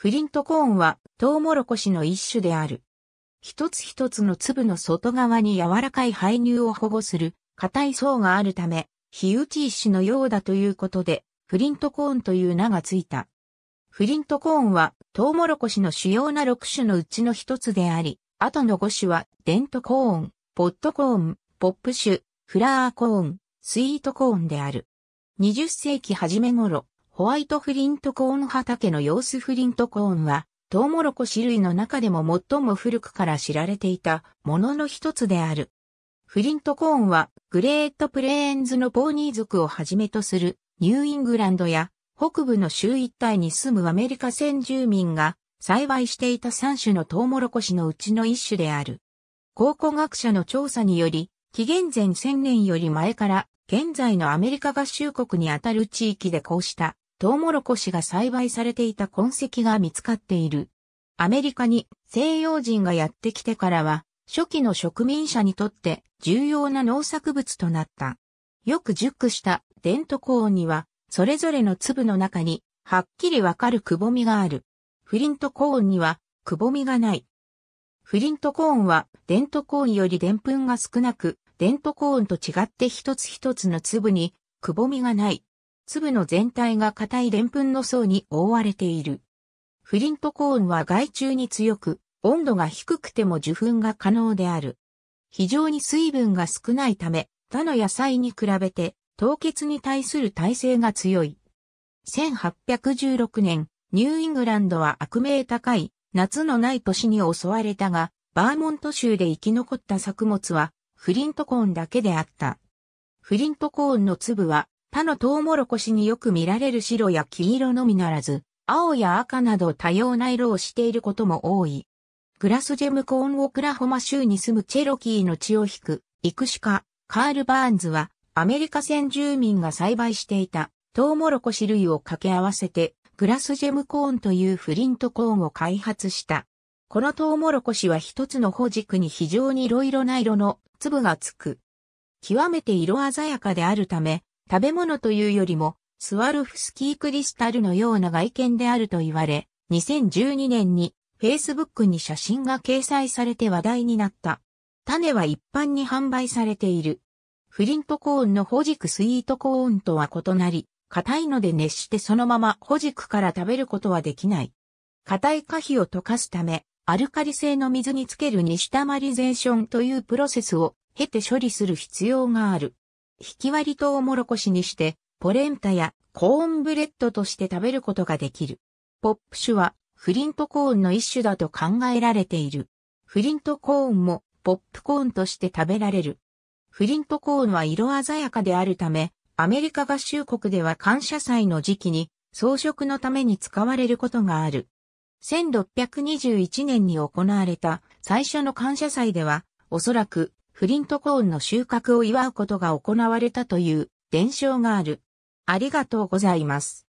フリントコーンはトウモロコシの一種である。一つ一つの粒の外側に柔らかい排乳を保護する硬い層があるため、火打ち種のようだということで、フリントコーンという名がついた。フリントコーンはトウモロコシの主要な6種のうちの一つであり、あとの5種はデントコーン、ポットコーン、ポップ種、フラワーコーン、スイートコーンである。20世紀初め頃、ホワイトフリントコーン畑の様子フリントコーンは、トウモロコシ類の中でも最も古くから知られていたものの一つである。フリントコーンは、グレートプレーンズのポーニー族をはじめとするニューイングランドや北部の州一帯に住むアメリカ先住民が栽培していた3種のトウモロコシのうちの一種である。考古学者の調査により、紀元前1000年より前から現在のアメリカ合衆国にあたる地域でこうしたトウモロコシが栽培されていた痕跡が見つかっている。アメリカに西洋人がやってきてからは、初期の植民者にとって重要な農作物となった。よく熟したデントコーンには、それぞれの粒の中に、はっきりわかるくぼみがある。フリントコーンには、くぼみがない。フリントコーンは、デントコーンよりでんぷんが少なく、デントコーンと違って一つ一つの粒に、くぼみがない。粒の全体が硬いでんぷんの層に覆われている。フリントコーンは害虫に強く、温度が低くても受粉が可能である。非常に水分が少ないため、他の野菜に比べて凍結に対する耐性が強い。1816年、ニューイングランドは悪名高い夏のない年に襲われたが、バーモント州で生き残った作物はフリントコーンだけであった。フリントコーンの粒は他のトウモロコシによく見られる白や黄色のみならず、青や赤など多様な色をしていることも多い。グラスジェムコーンオクラホマ州に住むチェロキーの血を引く、イクシカ、カール・バーンズは、アメリカ先住民が栽培していたトウモロコシ類を掛け合わせて、グラスジェムコーンというフリントコーンを開発した。このトウモロコシは一つの穂軸に非常に色々な色の粒がつく。極めて色鮮やかであるため、食べ物というよりも、スワルフスキークリスタルのような外見であると言われ、2012年に Facebook に写真が掲載されて話題になった。種は一般に販売されている。フリントコーンのホジクスイートコーンとは異なり、硬いので熱してそのままホジクから食べることはできない。硬い可否を溶かすため、アルカリ性の水につけるニシタマリゼーションというプロセスを経て処理する必要がある。ひきわりとうもろこしにして、ポレンタやコーンブレッドとして食べることができる。ポップ種はフリントコーンの一種だと考えられている。フリントコーンもポップコーンとして食べられる。フリントコーンは色鮮やかであるため、アメリカ合衆国では感謝祭の時期に装飾のために使われることがある。1621年に行われた最初の感謝祭では、おそらくフリントコーンの収穫を祝うことが行われたという伝承がある。ありがとうございます。